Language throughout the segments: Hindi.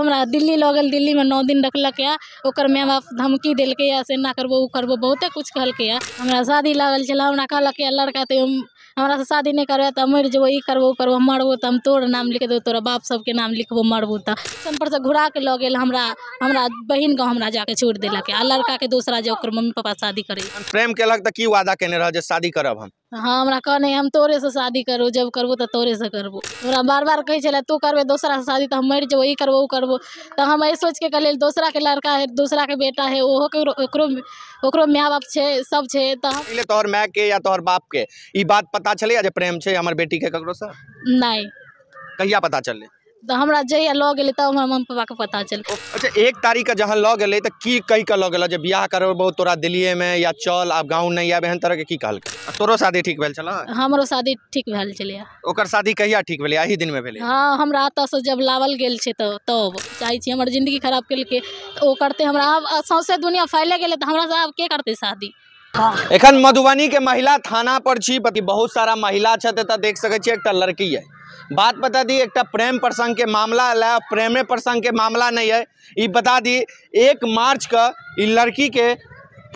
हमारा दिल्ली लऽ दिल्ली में नौ दिन रखलक यऽ और माय बाप धमकी दिल्क से एना करबो ओ करबौ बहुते कुछ कहलकै यऽ हमरा शादी लागल छे हमारा कहलक यऽ लड़का हमारा से शादी नहीं करबै तो मर जेबौ ई करबो ओ करबौ मरबौ हम तोर नाम लिख देबौ तोरा बाप सबके नाम मरबो तो तऽ से घुरा के लऽ गेल हमरा हमरा बहिन गाँव हमरा जाके छोड़ देलक आ लड़का के दूसरा जो मम्मी पापा शादी करे प्रेम कलक तो की वादा कने रह शादी करब हम हाँ हमरा कहने हम तोरे से शादी करो जब करबो तो तोरे से करबो हमरा बार बार कहे चले तू करबे दूसरा से शादी तो हम मर जेबो ई करबो वो करबो तो हम ये सोच के कल दूसरा के लड़का है दूसरा के बेटा है ओहो के ओकरो ओकरो बाप छे सब छे तो तोहर माय के या तोहर बाप के ई बात पता चले या जे प्रेम छे हमर बेटी के ककरो से नहीं कहिया पता चले तो हमरा जहिया लऽ गेलै तब हमर मम्मी के पता चल अच्छा एक तारीख का जहाँ गेलै गए की कहि कऽ लऽ गेलऽ जे बियाह करबौ तोरा में या चल आब गाँव नहीं आयब एहन के की तोरों तोरो शादी ठीक भेल हमरो शादी ठीक भेल ओकर शादी कहिया ठीक यही दिन में भेल हँ हमरा एतऽसँ जब लावल गेल छै तऽ तब चाहे छी हमर जिंदगी खराब के ओ करते हमरा आब सौँसे दुनिया फैले गेलै तऽ हमरासँ आब के करते शादी एखन मधुबनी के महिला थाना पर छी बहुत सारा महिला छथि देख सके छियै एकटा लड़की है बात बता दी एक प्रेम प्रसंग के मामला अल प्रेम प्रसंग के मामला नहीं है ये बता दी एक मार्च का लड़की के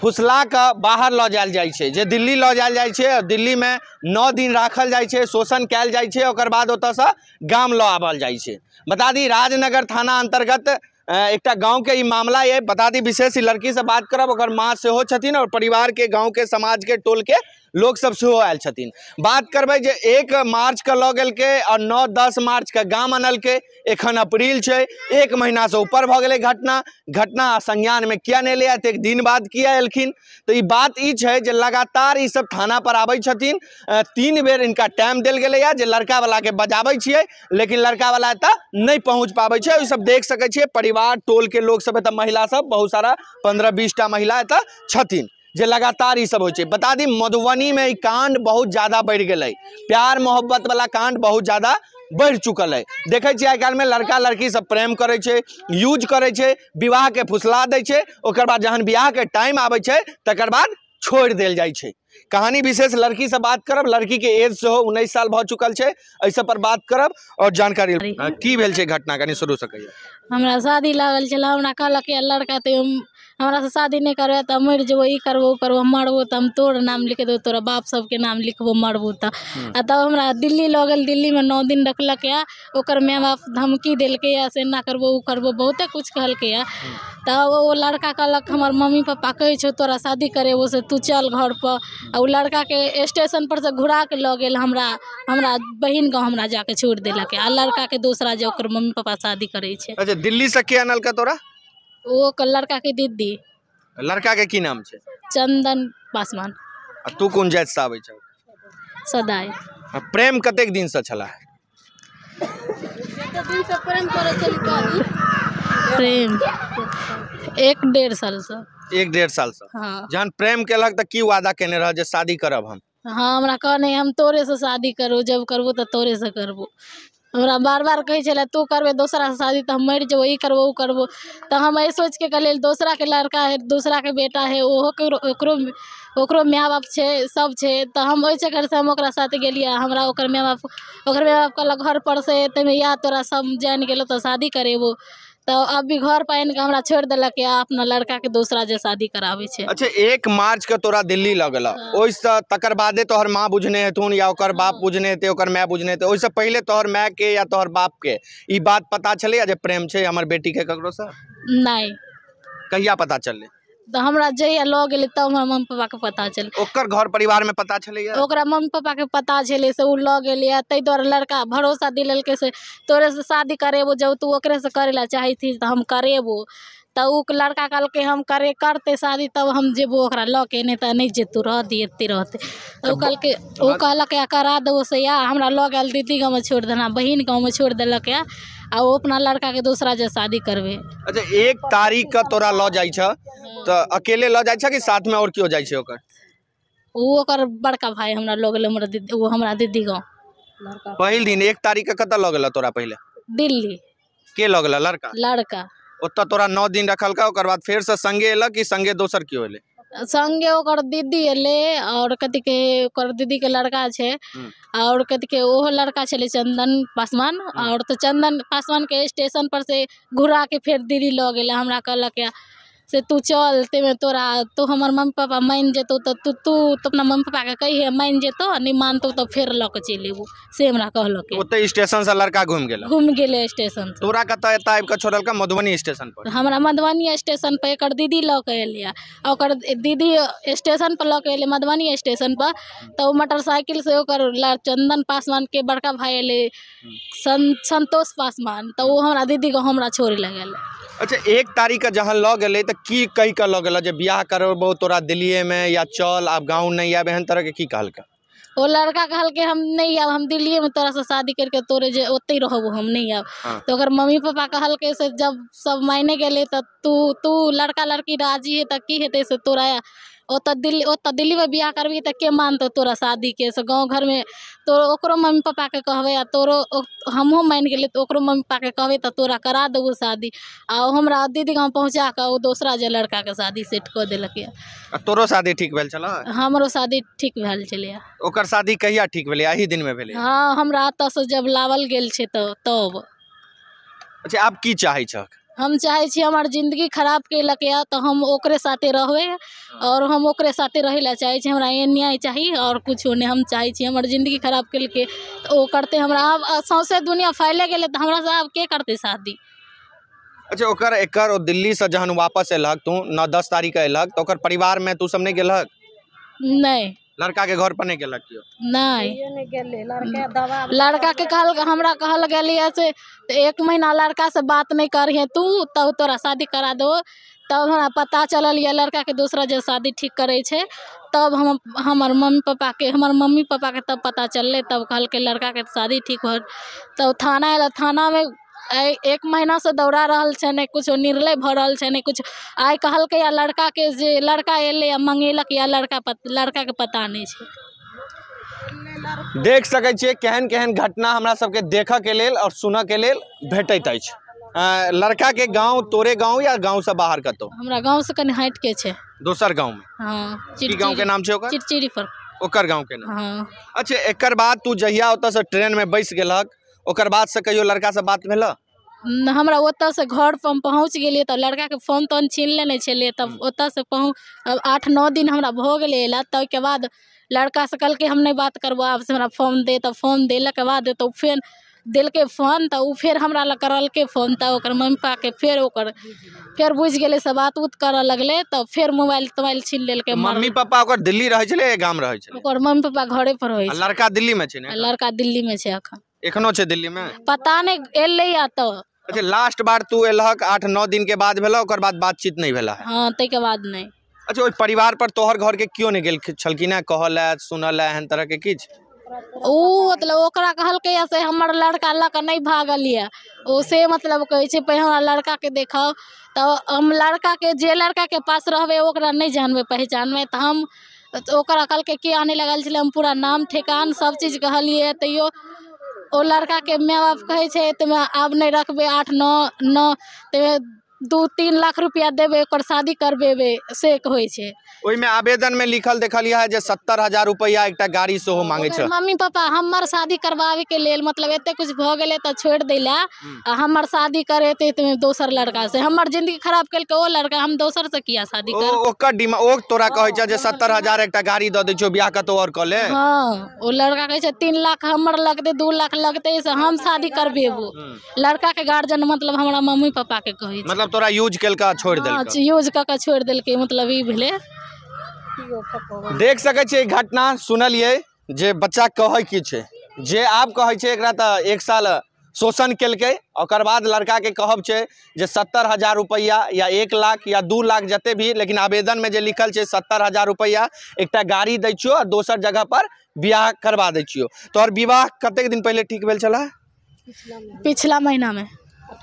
फुसला के बाहर लऽ जाल जाए जे दिल्ली लऽ जायल जाए छे दिल्ली में नौ दिन राखल जाए छे शोषण कैल जाए छे और बाद से गाम लऽ आबल जाए छे बता दी राजनगर थाना अंतर्गत एक गाँव के मामला ये बता दी विशेष लड़की से बात करब और माँ से हो और परिवार के गाँव के समाज के टोल के लोग सब सेहो आयल छथिन बात करबे जे एक मार्चके लऽ के और नौ दस मार्च मार्चके गाम के एखन अप्रैल छे एक महीना से ऊपर भग गए घटना घटना संज्ञान में किया नहीं एलैए एक दिन बाद किया एलखिन तो ये बात ई छै जे लगातार थाना पर आबे छथिन तीन बेर इनका टाइम देल लड़का जे के बजाबे छियै लेकिन लड़का वाला एत नहीं पहुँच पाबै छै सब देख सकै छियै परिवार टोलके लोकसभ महिला सब बहुत सारा पंद्रह बीस टा महिला एत छथिन जे लगातार ये सब हो बता दी मधुबनी में कांड बहुत ज़्यादा बढ़ गए प्यार मोहब्बत वाला कांड बहुत ज़्यादा बढ़ चुकल है देखे आई काल में लड़का लड़की सब प्रेम करे यूज करे विवाह के फुसला दे छे, ओकर बाद जहन विवाह के टाइम आबै छे, तक बाद छोड़ दिल जाए छे। कहानी विशेष लड़की से बात करब लड़की के एज से हो उन्नीस साल भ चुकल है ऐसे पर बात करब और जानकारी की भेल घटना कनी शुरू से कहिए हमरा शादी लागल छला लड़का तो हमारा से शादी नहीं करबे तो मर जब ई करब ओ मरबो तो हम तोर नाम लिख देबो तोरा बाप सबके नाम लिखबो मरबो तो आ तब हमरा दिल्ली लग गल दिल्ली में नौ दिन रखलक है ओकर माँ बाप धमकी दिल्क है से ना करबो उ करबो बहुत कुछ कहलक है हम्म। तब वो लड़का कहलक हमार मम्मी पापा कहे छो तोरा शादी करे से तू चल घर पर आ उ लड़का के स्टेशन पर से घुरा के लगे गेल हमरा हमरा बहन गाँव हमरा जाके छोड़ दिलक आ लड़का के दूसरा जो मम्मी पापा शादी करे अच्छा दिल्ली से के अनल का तोरा तो वो लड़का के दीदी लड़का के की नाम छे चंदन पासवान आ तू कौन जात से आबै छ सदाई प्रेम कतेक दिन से छला है तो दिन से प्रेम करे चली छली प्रेम एक डेढ़ साल से एक डेढ़ साल से हां जान प्रेम केलक त की वादा केने रह जे शादी करब हम हां हमरा कह नहीं हम तोरे से शादी करू जब करबो त तोरे से करबो हमरा बार बार कहे तू करबे से शादी तो हम मर जेबौ ई करबो ओ करबो तो हम के सोचिके दूसरा के लड़का दूसरा के बेटा है ओहो ओकरो माय बाप है सब छै तो हम चक्कर से हम ओकरा साथ गेलियै हमरा ओकर माय बाप ओकर माय बाप कहलक पर से एतेमे या तोरा सब जान गलो तो शादी करेबो तो अब भी घर पर के हमरा छोड़ दिलक या अपना लड़का के दूसरा जे शादी कराबे छे अच्छा एक मार्च के तोरा दिल्ली लगल हाँ। ओइस तकर बादे तोहर माँ बुझने हेतुन या ओकर हाँ। बाप बुझने हेते ओकर माय बुझने हेते ओइस पहले तोहर माय के या तोहर बाप के ई बात पता चले या जे प्रेम छे हमर बेटी के ककरो से नहीं कहिया पता चलले तो हमरा जहिया लग गेलै तब हमरा मम्मी के पता चलै ओकर घर में पता छलैया ओकरा मम्मी के पता चले से ओ लऽ ते द्वारा लड़का भरोसा दिलक से तोरे से शादी करेबो जब तू ओकरे से करै लए चाहै थी तऽ हम करेबो तो उ लड़का कल के हम करे करते शादी तब हम जेबो ओकरा के नहीं तो नहीं जेतु रह दिए रहते तो कल के करा दो से या हमरा लऽ गया दीदी गाँव में छोड़ देना बहन गाँव में छोड़ दिलक है आ वो अपना लड़का के दूसरा जो शादी करबे अच्छा एक तारीख का तोरा लऽ जाय छ तो अकेले लऽ जाय कि साथ में और क्यों जाय वो ओकर बड़का भाई हमरा लऽ गेल हमरा दीदी वो हमरा दीदी गाँव पहले दिन एक तारीख का कतः लऽ गेल तोरा पहले दिल्ली के लग लड़का लड़का ओतः तोरा नौ दिन रखल ओकर बाद से संगे अल कि संगे दोसर क्यों अल संगे ओकर दीदी अले और कथी के ओकर दीदी के लड़का छे और हम्म। कथी के ओहो लड़का छे चंदन पासवान और हम्म। तो चंदन पासवान के स्टेशन पर से घुरा के फिर दीदी लग गए हमरा कहलक से तू चल ते में तोरा तू हमार मम्मी पापा मान जेतौ तो तू तू तो अपना मम्मी पापा के कही मान आ नहीं मानतौ तो फिर ल के चल अयबू से हमरा कहलक ओते स्टेशन से लड़का घूम गेल घूम गेल स्टेशन से तोरा कतय एतय आबि के छोड़लक मधुबनी स्टेशन पर हमरा मधुबनी स्टेशन पर एकर दीदी ल के एलिया ओकर दीदी स्टेशन पर ल के एलै मधुबनी स्टेशन पर तो मोटरसाइकिल से ओकर चंदन पासवान के बड़का भाई एलै संतोष पासवान तो हमरा दीदी को हमरा छोड़ लगे अच्छा एक तारीख का जहाँ लग गए तो की कही का लग गल जो ब्याह करबो तोरा दिल्ली में या चल आप गाँव नहीं आबे एहन तरह के की कहल का वो लड़का कहल के हम नहीं आब हम दिल्ली में तोरा से शादी करके तोरे जे ओते रहो हम नहीं आब हाँ। तो अगर मम्मी पापा कहल के से जब सब मायने गए तू तू लड़का लड़की राजी है तो की हेतु से तोरा ओतऽ दिल्ली में ब्याह करबी तो के मानत तोरा शादी के गाँव घर में ओकरो मम्मी के कहबै आ तोरो हमहूँ मान गए तो मम्मी मम्मी के कहबै तो तोरा करा देबौ शादी आ हमरा दीदी गाँव पहुँचा कऽ दूसरा जो लड़का के शादी सेट कर देलकै तोरो शादी ठीक भेल हमरो शादी ठीक भेल छलैए ओकर शादी कहिया ठीक भेलै एही दिनमे भेलै हाँ हमरा से जब लावल गेल छै तब अच्छा आप की चाहे छहक हम चाहे छी हमार जिंदगी खराब कैलक या तो हम ओकरे साथे रहे और हम ओकरे साथे रहे ला चाहे छी हमरा ये न्याय चाहिए और कुछ नहीं हम चाहे हमार जिंदगी खराब कैल के वो करते हमरा आब सौंसे दुनिया फैले गए तो हमरा से के करते शादी अच्छा ओकर एक और दिल्ली से जहन वापस अलग तू नौ दस तारीख अलग तो परिवार में तू सब नहीं गलक नहीं लड़का के घर पर नहीं गलत नहीं लड़का के कहल हमरा कहल गली से एक महीना लड़का से बात नहीं करिए तू तब तोरा शादी करा दो तब हमरा पता चलल ये लड़का के दूसरा जे शादी ठीक करे छे तब हम हमर मम्मी पापा के हमर मम्मी पापा के तब पता चल तब कहल के लड़का के शादी ठीक हो तब थाना अल थाना में एक महीना से दौड़ा रहा है नहीं कुछ निर्णय भ रहा है नहीं कुछ आई कहल के या लड़का के जे लड़का एले या मंगेलक या लड़का पत, लड़का के पता नहीं है देख सकै छियै केहन केहन घटना हमरा सबके देख के लेल और सुन के लेल भेटत लड़का के गांव तोरे गांव या गांव से बाहर कतौ हमरा गांव से कनि हट के छे दोसर गांव में हां चिड़ी गांव के नाम छे ओकर चिड़चिड़ी पर ओकर गांव के नाम हां अच्छा एकर बाद तू जहिया होता से ट्रेन में बैस गेलक ओकर बाद से कहियो लड़का से बात भेल हमरा से घर पर हम पहुँच तो लड़का के फोन तोन छीन लेने छलियै तब हम्म। से पहुँच आठ नौ दिन हमरा ले गेलै तो के बाद कल के हम नहीं बात करब आबसँ हमरा फोन दे तो फोन के बाद फिर दिल के फोन तो उ फिर हमरा करल के फोन तब ओकर मम्मी के फिर ओकर फिर बुझ गए से बात उत करऽ लगलै तो फिर मोबाइल तोबाइल छीन लेलकै मम्मी पापा ओकर दिल्ली रहे छलै ओकर मम्मी पापा घरे पर रहै लड़का में छै लड़का में छै अखन एखनो छे दिल्ली में पता नहीं एलै या तो अच्छा लास्ट बार तू एलहक आठ नौ दिन के बाद भेला और बाद बातचीत नहीं भेला है हाँ तै के बाद नहीं अच्छा ओहि परिवार पर तोहर घर के क्यों नहीं गेल छलकी ना कहल है सुनल है हन तरह के किच ओ मतलब ओकरा कहल के ऐसे हमर लड़का लऽ कऽ नहि भागल यऽ ओ मतलब कहै छे पहिने लड़का के देखाउ तऽ हम लड़का के जे लड़का के पास रहबे ओकरा नहीं जानबे पहचान में तऽ हम ओकरा कहलकै के आने लगल छले हम पूरा नाम ठेकान सब चीज कहलिए तैयो ओ के माइ बाप कहै छै ताहिमे आब नहीं रखबै आठ नौ नौ ताहिमे दू तीन लाख रुपया देवे और शादी करबेबे से होइ आवेदन में लिखल देखलिए है सत्तर हजार रुपया एक गाड़ी से मांगे मम्मी पापा हमार शादी करवावे के लिए मतलब एते कुछ भ गए तो छोड़ दिल हमार हम्म। शादी करेते तो दोसर लड़का से हमार जिंदगी खराब कल के लड़का हम दोसर से किया शादी कर तोरा कहै सत्तर हजार एक गाड़ी दे छो ब्याह कत और कल ले लड़का कहे तीन लाख हमारे लगते दू लाख लगते हम शादी करबेबो हम्म। लड़का के गार्जियन मतलब हमारा मम्मी पापा के कहे मतलब तोरा यूज कल का छोड़ हाँ, देल यूज का का छोड़ दिल के मतलब ई भेले देख सके छे घटना ये जे बच्चा कहे की छे जे आप कहे छे एकरा त एक साल शोषण कलकै और बाद लड़का के कहब है जे सत्तर हज़ार रुपैया या एक लाख या दू लाख जते भी लेकिन आवेदन में जे लिखल छे सत्तर हज़ार रुपैया एक गाड़ी दै छियो और दोसर जगह पर ब्याह करवा दै छियो तोहर विवाह कतेक दिन पहले ठीक भेल छला पिछला महीना में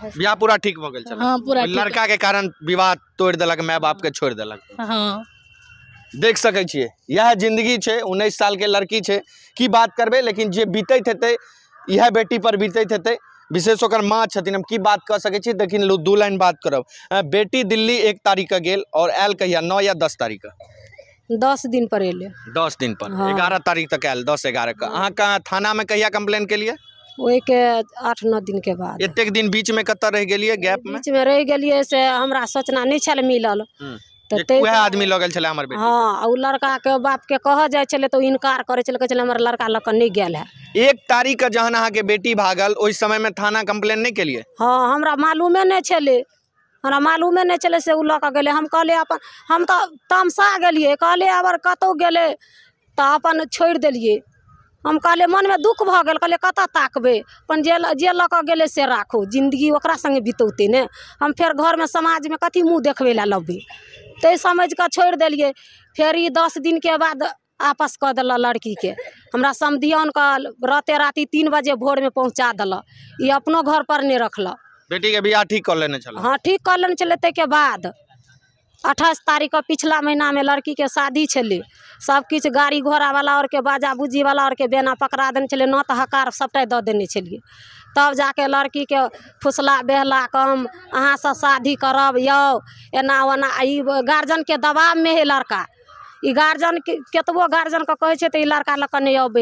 बिया पूरा ठीक भ गेल हाँ पूरा लड़का के कारण विवाह तोड़ दिलक माय बाप के छोड़ दिलक हाँ देख सके छियै यह जिंदगी छे उन्नीस साल के लड़की छे की बात करबे लेकिन जे बीतैत हेते यह बेटी पर बीतैत हेते विशेष ओकर माँ छथिन हम की बात कह सके छी लेकिन दू लाइन बात करब बेटी दिल्ली एक तारीख गेल और आयल कहिया नौ या दस तारीख का दस दिन पर एल दस दिन पर हाँ। ग्यारह तारीख तक आयल दस ग्यारह का हाँ। अहाँ कहाँ थाना में कहिया कम्प्लेन के लिए वही के आठ नौ दिन के बाद एक दिन बीच में कत रह गए गैप में बीच में रह गए से हमरा सोचना नहीं मिलल हम्म। आदमी लगल हाँ हमर लड़का के बाप के कह जाए तो इनकार करे छले लड़का लक नहीं गया है एक तारीख का जहन अहा के बेटी भागल उस समय में थाना कम्प्लेन नहीं केलिए हाँ हमरा मालूम नहीं हमारा मालूम नहीं छले से उ लक गेले हम कहले अपन हम तो तमसा गलिए कहले अबर कतौ गए तो अपन छोड़ दिलिए हम कहलियै मन में दुख गेल कहलियै कतऽ ताकबै अपन जे जे से राखू जिंदगी संगे सङ्गे ने हम फिर घर में समाज में कथी मुँह देखे ला लबे ते समझ कऽ छोड़ देलियै फिर ई दस के बाद आपस दल लड़की के हमरा कल रात राति तीन बजे भोर में पहुँचा अपनों घर पर नहीं रखल बेटी के बिया ठीक कर लेने छलऽ हाँ ठीक कर लेने ते के बाद अट्ठाईस तारीख का पिछला महीना में लड़की के शादी छे सब किछु गाड़ी घोड़ा वाला और के बाजा बुजी वाला और के बेना पकड़ा देने छे नौत हकार सबटा दऽ देने छलिए तब जाके लड़की के फुसला बेहला कम अहाँ से शादी करब यौ एना ओना गार्जन गार्जियन के दबाव में है लड़का ये गार्जन केतबो गार्जन के कहे तो लड़का लक नहीं अब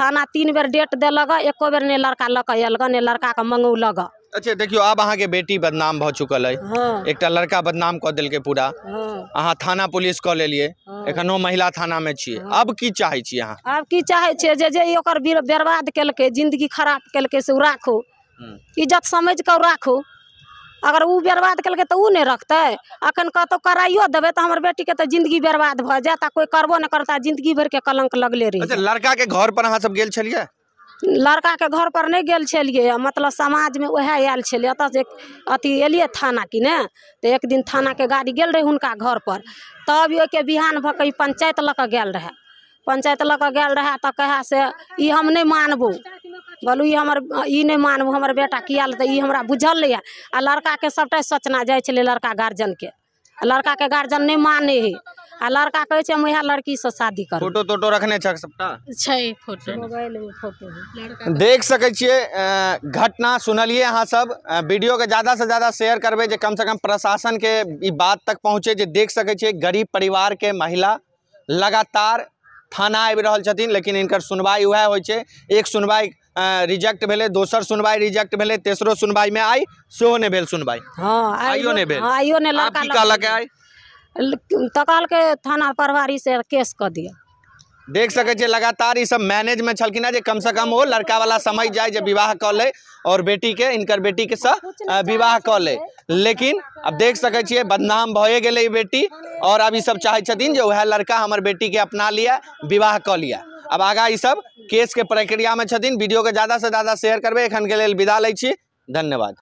थाना तीन बेर डेट देलक एको बेर नहीं लड़का लक अलग नहीं लड़का नहि मंगू लगा अच्छा देखियो अब अहाँ के बेटी बदनाम भ चुकल है हाँ। लड़का बदनाम दिल के पूरा अहाँ हाँ थाना पुलिस कह लेलियै एखनो महिला थाना में छे अब की चाहे छे अहाँ अब की चाहे छे जे जे ओकर बर्बाद के जिंदगी खराब के से राखो हम्म। इज्जत समझ के राखो अगर उ बर्बाद कल तो ओ नहि रखते अखन कतो कराइयो देबै हमारे हमर के तो जिंदगी बर्बाद भ जाता कोई करबो न करता जिंदगी भर के कलंक लगले रही अच्छा लड़का के घर पर अहाँ सब गेल छलिए लड़का घर पर नहीं गेल छलियै मतलब में वह आयल छे अत अथी एलिए थाना किने तो एक दिन थाना के गाड़ी गेल रही हुनका पर तब के बिहान भऽ कऽ पंचायत पञ्चायत लऽ कऽ गेल रहए पञ्चायत लऽ कऽ से हम नहीं मानबू बोलू ई हमर नहीं मानबू हमर बेटा किया तऽ ई हमरा बुझल नहि आ लड़का के सबटा सोचना जाइ के लड़का के लड़काके गार्जियन नहीं मानै आ लड़का कहे हम वह लड़की से शादी कर फोटो तोटो रखने देख सकै घटना सुनलिए अहाँ सब वीडियो के ज्यादा से ज्यादा शेयर करबै जे से कम प्रशासन के बात तक पहुँचे जे देख सकै गरीब परिवार के महिला लगातार थाना आबि रहल छथिन लेकिन इनकर सुनवाई वह हो एक सुनवाई रिजेक्ट भेले दोसर सुनवाई रिजेक्ट भेले तेसरो सुनवाई में आई सेहो नहि भेल सुनवाइ हँ आइयो नहीं भेल आइयो नहि लड़का कहलक तकाल के थाना प्रभारी से केस कर दिया देख सकते लगातार ई सब मैनेज में छलखिन कम से कम वो लड़का वाला समझ जाए जे विवाह और बेटी के इनकर बेटी के सँ विवाह कर ले लेकिन अब देख सकते बदनाम भए गए बेटी और आब सब चाहे छथिन जे उएह लड़का हमर अपना लिया विवाह कर लिया अब आगाँ केस सब प्रक्रिया में छथिन वीडियो के ज्यादा से ज्यादा शेयर अखन के लिए विदा लैसी धन्यवाद